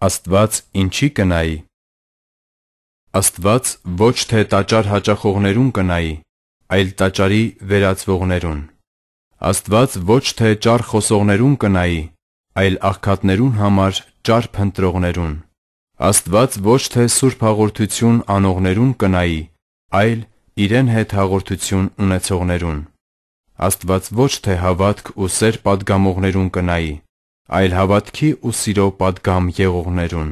Աստված ինչի կնայի։ Աստված ոչ թե տաճար հաճախողներուն կնայի, այլ տաճարի վերածվողներուն։ Աստված ոչ թե ճար խոսողներուն կնայի, այլ աղքատներուն համար ճար փնտրողներուն։ Աստված ոչ թե սուրբ հաղորդություն անողներուն կնայի, այլ իրեն հետ հաղորդություն ունեցողներուն։ Աստված ոչ թե հավատք ու սեր падգամողներուն կնայի, այլ հավատքի ու սիրո պատգամ եղողներուն։